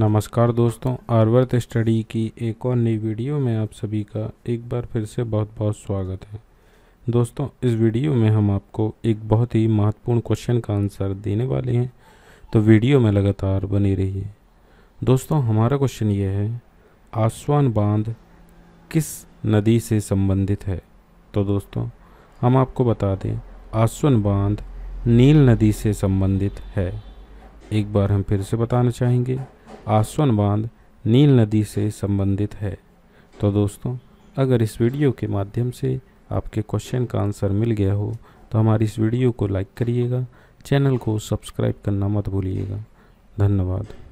नमस्कार दोस्तों आर्वर्थ स्टडी की एक और नई वीडियो में आप सभी का एक बार फिर से बहुत बहुत स्वागत है दोस्तों इस वीडियो में हम आपको एक बहुत ही महत्वपूर्ण क्वेश्चन का आंसर देने वाले हैं तो वीडियो में लगातार बने रहिए दोस्तों हमारा क्वेश्चन ये है आसवान बांध किस नदी से संबंधित है तो दोस्तों हम आपको बता दें आसवन बांध नील नदी से संबंधित है एक बार हम फिर से बताना चाहेंगे आसवन बांध नील नदी से संबंधित है तो दोस्तों अगर इस वीडियो के माध्यम से आपके क्वेश्चन का आंसर मिल गया हो तो हमारी इस वीडियो को लाइक करिएगा चैनल को सब्सक्राइब करना मत भूलिएगा धन्यवाद